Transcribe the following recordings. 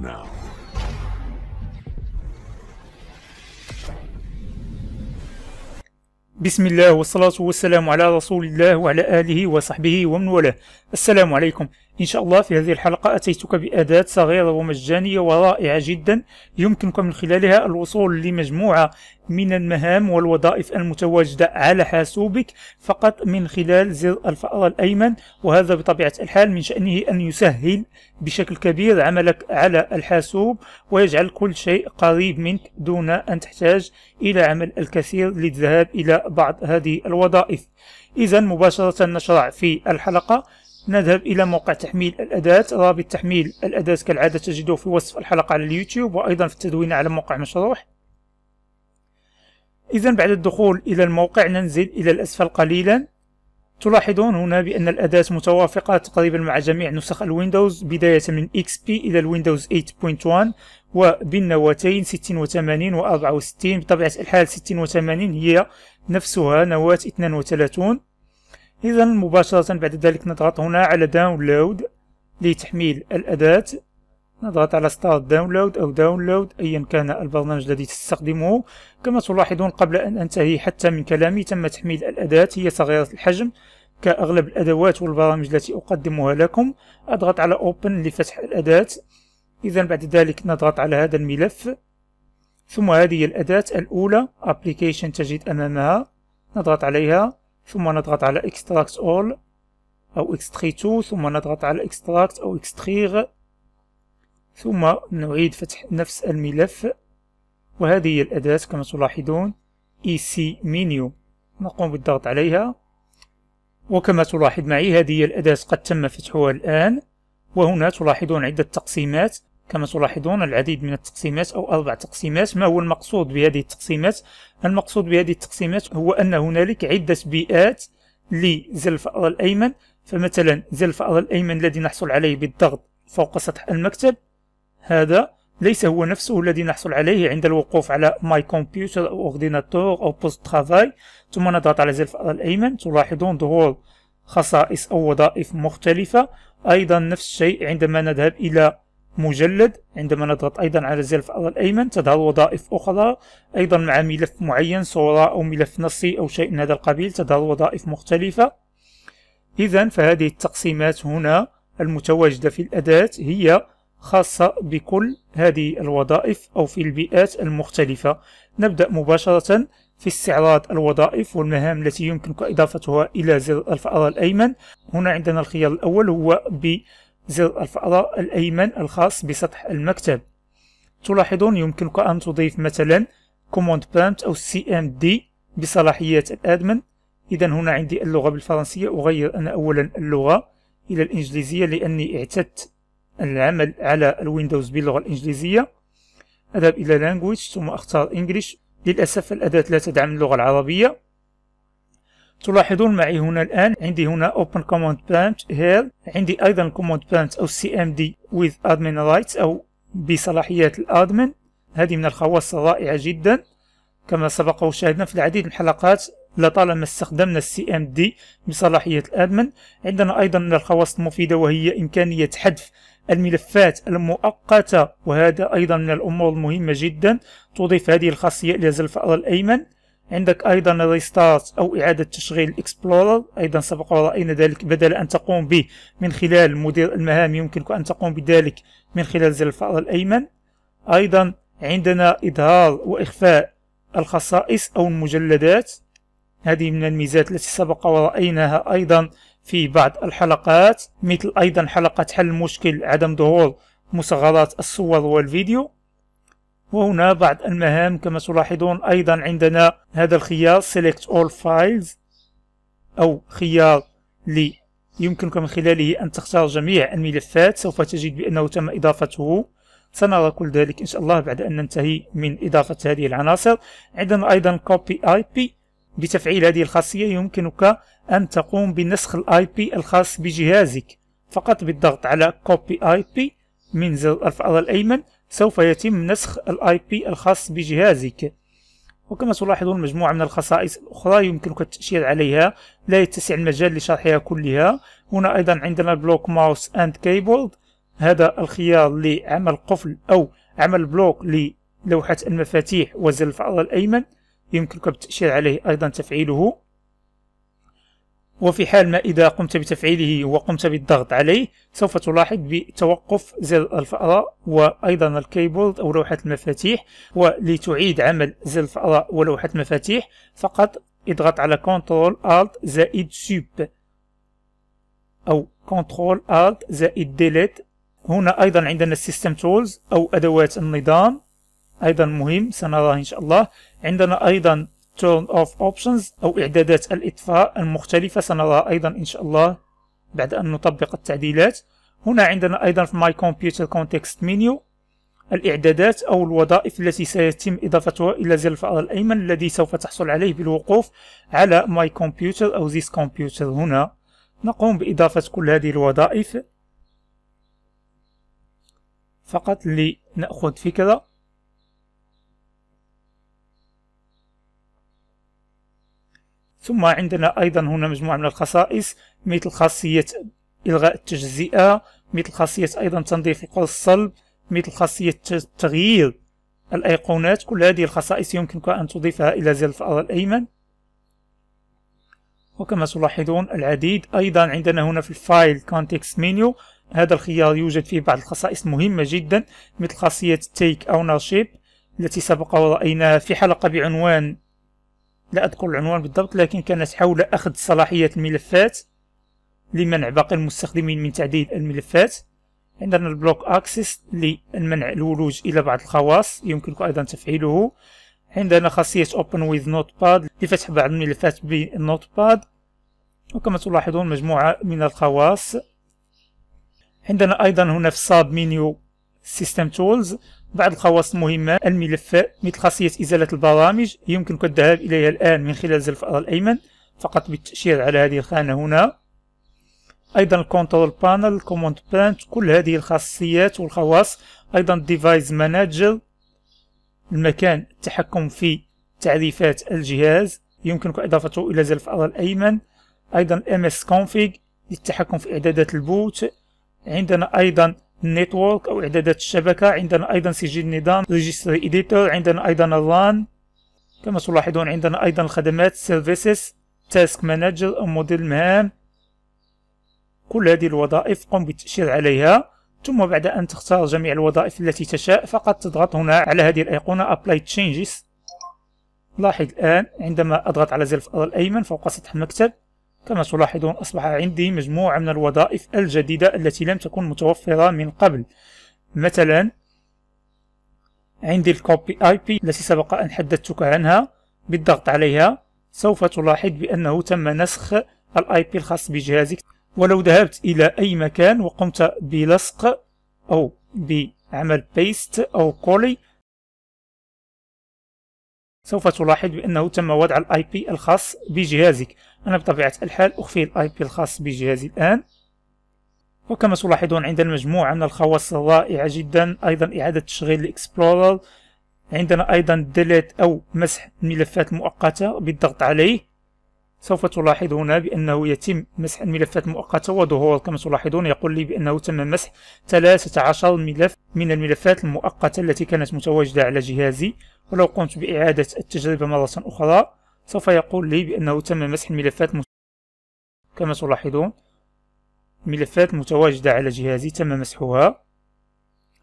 now. بسم الله والصلاة والسلام على رسول الله وعلى آله وصحبه ومن والاه السلام عليكم إن شاء الله في هذه الحلقة أتيتك بأداة صغيرة ومجانية ورائعة جدا يمكنك من خلالها الوصول لمجموعة من المهام والوظائف المتواجدة على حاسوبك فقط من خلال زر الفأر الأيمن وهذا بطبيعة الحال من شأنه أن يسهل بشكل كبير عملك على الحاسوب ويجعل كل شيء قريب منك دون أن تحتاج إلى عمل الكثير للذهاب إلى بعض هذه الوظائف إذا مباشرة نشرع في الحلقة نذهب إلى موقع تحميل الأداة رابط تحميل الأداة كالعادة تجده في وصف الحلقة على اليوتيوب وأيضا في التدوين على موقع مشروح إذا بعد الدخول إلى الموقع ننزل إلى الأسفل قليلا تلاحظون هنا بأن الأداة متوافقة تقريبا مع جميع نسخ الويندوز بداية من XP إلى الويندوز 8.1 وبالنواتين 86 و 64 بطبيعة الحال 86 هي نفسها نواة 32 إذا مباشرة بعد ذلك نضغط هنا على داونلود لتحميل الأداة نضغط على ستارت داونلود أو داونلود أيا كان البرنامج الذي تستخدمه كما تلاحظون قبل أن أنتهي حتى من كلامي تم تحميل الأداة هي صغيرة الحجم كأغلب الأدوات والبرامج التي أقدمها لكم أضغط على اوبن لفتح الأداة إذا بعد ذلك نضغط على هذا الملف ثم هذه الأداة الأولى ابليكيشن تجد أمامها نضغط عليها ثم نضغط على Extract All أو Extract To ثم نضغط على Extract أو Extraire ثم نعيد فتح نفس الملف وهذه هي الأداة كما تلاحظون EC Menu نقوم بالضغط عليها وكما تلاحظ معي هذه هي الأداة قد تم فتحها الآن وهنا تلاحظون عدة تقسيمات كما تلاحظون العديد من التقسيمات أو أربع تقسيمات ما هو المقصود بهذه التقسيمات؟ المقصود بهذه التقسيمات هو أن هنالك عدة بيئات لزل الفأر الأيمن فمثلا زل الفأر الأيمن الذي نحصل عليه بالضغط فوق سطح المكتب هذا ليس هو نفسه الذي نحصل عليه عند الوقوف على ماي كمبيوتر أو أورديناتور أو بوست ترافاي ثم نضغط على زر الفأر الأيمن تلاحظون ظهور خصائص أو وظائف مختلفة أيضا نفس الشيء عندما نذهب إلى مجلد عندما نضغط أيضا على زر الفأر الأيمن تظهر وظائف أخرى أيضا مع ملف معين صورة أو ملف نصي أو شيء من هذا القبيل تظهر وظائف مختلفة إذا فهذه التقسيمات هنا المتواجدة في الأداة هي خاصة بكل هذه الوظائف أو في البيئات المختلفة نبدأ مباشرة في استعراض الوظائف والمهام التي يمكنك إضافتها إلى زر الفأر الأيمن هنا عندنا الخيار الأول هو ب زر الفأرة الأيمن الخاص بسطح المكتب تلاحظون يمكنك أن تضيف مثلا كوموند بامت أو سي ام دي بصلاحيات الأدمن إذا هنا عندي اللغة بالفرنسية أغير أنا أولا اللغة إلى الإنجليزية لأني اعتدت العمل على الويندوز باللغة الإنجليزية أذهب إلى language ثم أختار English للأسف الأداة لا تدعم اللغة العربية تلاحظون معي هنا الآن عندي هنا open command prompt here عندي أيضا command prompt أو cmd with admin rights أو بصلاحيات الادمن هذه من الخواص الرائعة جدا كما سبق وشاهدنا في العديد من الحلقات لطالما استخدمنا السي ام دي بصلاحية الادمن عندنا ايضا من الخواص المفيدة وهي امكانية حذف الملفات المؤقتة وهذا ايضا من الامور المهمة جدا تضيف هذه الخاصية الى زر الفأر الايمن عندك أيضا ريستارت أو إعادة تشغيل الاكسبلورر أيضا سبق ورأينا ذلك بدل أن تقوم به من خلال مدير المهام يمكنك أن تقوم بذلك من خلال زر الفأر الأيمن أيضا عندنا إظهار وإخفاء الخصائص أو المجلدات هذه من الميزات التي سبق ورأيناها أيضا في بعض الحلقات مثل أيضا حلقة حل مشكل عدم ظهور مصغرات الصور والفيديو وهنا بعض المهام كما تلاحظون أيضا عندنا هذا الخيار Select All Files أو خيار لي يمكنك من خلاله أن تختار جميع الملفات سوف تجد بأنه تم إضافته سنرى كل ذلك إن شاء الله بعد أن ننتهي من إضافة هذه العناصر عندنا أيضا Copy IP بتفعيل هذه الخاصية يمكنك أن تقوم بنسخ الاي بي الخاص بجهازك فقط بالضغط على Copy IP من زر الفأر الأيمن سوف يتم نسخ الاي بي الخاص بجهازك وكما تلاحظون مجموعة من الخصائص الأخرى يمكنك التأشير عليها لا يتسع المجال لشرحها كلها هنا أيضا عندنا بلوك ماوس أند كيبورد هذا الخيار لعمل قفل أو عمل بلوك للوحة المفاتيح وزر الفأر الأيمن يمكنك التأشير عليه أيضا تفعيله وفي حال ما إذا قمت بتفعيله وقمت بالضغط عليه سوف تلاحظ بتوقف زر الفأرة وأيضا الكيبورد أو لوحة المفاتيح ولتعيد عمل زر الفأرة ولوحة المفاتيح فقط اضغط على Ctrl Alt زائد سوب أو Ctrl Alt زائد ديليت هنا أيضا عندنا السيستم تولز أو أدوات النظام أيضا مهم سنراه إن شاء الله عندنا أيضا turn off options أو إعدادات الإطفاء المختلفة سنراها أيضا إن شاء الله بعد أن نطبق التعديلات هنا عندنا أيضا في My Computer Context Menu الإعدادات أو الوظائف التي سيتم إضافتها إلى زر الفأر الأيمن الذي سوف تحصل عليه بالوقوف على My Computer أو This Computer هنا نقوم بإضافة كل هذه الوظائف فقط لنأخذ فكرة ثم عندنا أيضا هنا مجموعة من الخصائص مثل خاصية إلغاء التجزئة مثل خاصية أيضا تنظيف إقوال الصلب مثل خاصية تغيير الأيقونات كل هذه الخصائص يمكنك أن تضيفها إلى زلف الأيمن وكما تلاحظون العديد أيضا عندنا هنا في الفايل كونتكست مينيو هذا الخيار يوجد فيه بعض الخصائص مهمة جدا مثل خاصية Take Ownership التي سبق ورأيناها في حلقة بعنوان لا أذكر العنوان بالضبط لكن كانت حول أخذ صلاحية الملفات لمنع باقي المستخدمين من تعديل الملفات عندنا البلوك أكسس لمنع الولوج إلى بعض الخواص يمكنك أيضا تفعيله عندنا خاصية اوبن ويز نوت باد لفتح بعض الملفات بالنوت باد وكما تلاحظون مجموعة من الخواص عندنا أيضا هنا في الساب مينيو System Tools بعض الخواص المهمة الملفات مثل خاصية إزالة البرامج يمكنك الذهاب إليها الآن من خلال زر الفأرة الأيمن فقط بالتأشير على هذه الخانة هنا أيضا Control بانل Command بانت كل هذه الخاصيات والخواص أيضا الديفايس Manager المكان التحكم في تعريفات الجهاز يمكنك إضافته إلى زر الفأرة الأيمن أيضا MS config للتحكم في إعدادات البوت عندنا أيضا نتورك أو إعدادات الشبكة عندنا أيضا سجل النظام ريجستر إديتور عندنا أيضا الران كما تلاحظون عندنا أيضا الخدمات سيرفيسز تاسك مانجر أو مهام كل هذه الوظائف قم بالتأشير عليها ثم بعد أن تختار جميع الوظائف التي تشاء فقط تضغط هنا على هذه الأيقونة ابلاي تشينجز لاحظ الآن عندما أضغط على زر الأيمن فوق سطح المكتب كما تلاحظون أصبح عندي مجموعة من الوظائف الجديدة التي لم تكن متوفرة من قبل مثلا عندي الكوبي اي بي التي سبق أن حدثتك عنها بالضغط عليها سوف تلاحظ بأنه تم نسخ الاي بي الخاص بجهازك ولو ذهبت إلى أي مكان وقمت بلصق أو بعمل بيست أو كولي سوف تلاحظ بأنه تم وضع الاي بي الخاص بجهازك أنا بطبيعة الحال أخفي الاي بي الخاص بجهازي الآن وكما تلاحظون عندنا مجموعة من الخواص رائعة جدا أيضا إعادة تشغيل الإكسبلورر عندنا أيضا ديليت أو مسح الملفات المؤقتة بالضغط عليه سوف تلاحظون بأنه يتم مسح الملفات المؤقتة وظهور كما تلاحظون يقول لي بأنه تم مسح 13 ملف من الملفات المؤقتة التي كانت متواجدة على جهازي ولو قمت بإعادة التجربة مرة أخرى سوف يقول لي بأنه تم مسح الملفات مت... كما تلاحظون ملفات متواجدة على جهازي تم مسحها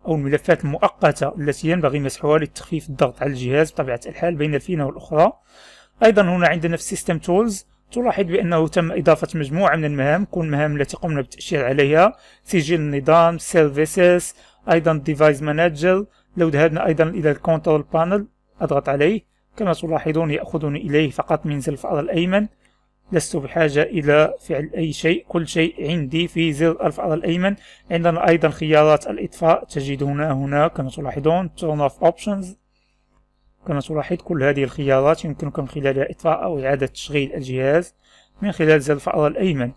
أو الملفات المؤقتة التي ينبغي مسحها لتخفيف الضغط على الجهاز بطبيعة الحال بين الفينة والأخرى أيضا هنا عندنا في System Tools تلاحظ بأنه تم إضافة مجموعة من المهام كل المهام التي قمنا بالتأشير عليها سجل النظام Services أيضا Device Manager لو ذهبنا أيضا إلى Control بانل أضغط عليه كما تلاحظون يأخذني إليه فقط من زر الفأر الأيمن لست بحاجة إلى فعل أي شيء كل شيء عندي في زر الفأر الأيمن عندنا أيضا خيارات الإطفاء تجدونها هنا كما تلاحظون turn off options كما تلاحظ كل هذه الخيارات يمكنكم خلالها إطفاء أو إعادة تشغيل الجهاز من خلال زر الفأر الأيمن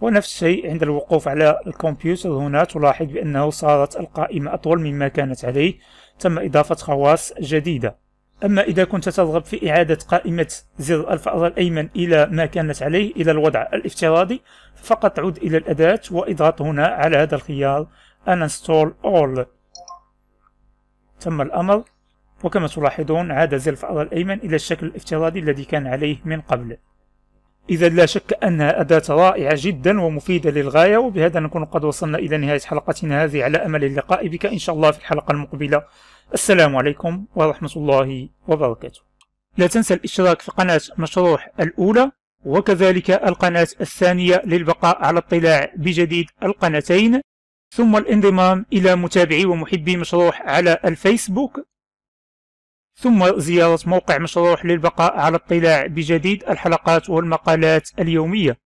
ونفس الشيء عند الوقوف على الكمبيوتر هنا تلاحظ بأنه صارت القائمة أطول مما كانت عليه تم إضافة خواص جديدة أما إذا كنت ترغب في إعادة قائمة زر الفأر الأيمن إلى ما كانت عليه إلى الوضع الافتراضي فقط عد إلى الأداة واضغط هنا على هذا الخيار Uninstall All تم الأمر وكما تلاحظون عاد زر الفأر الأيمن إلى الشكل الافتراضي الذي كان عليه من قبل إذا لا شك أنها أداة رائعة جدا ومفيدة للغاية وبهذا نكون قد وصلنا إلى نهاية حلقتنا هذه على أمل اللقاء بك إن شاء الله في الحلقة المقبلة السلام عليكم ورحمة الله وبركاته لا تنسى الاشتراك في قناة مشروح الأولى وكذلك القناة الثانية للبقاء على اطلاع بجديد القناتين ثم الانضمام إلى متابعي ومحبي مشروح على الفيسبوك ثم زيارة موقع مشروح للبقاء على اطلاع بجديد الحلقات والمقالات اليومية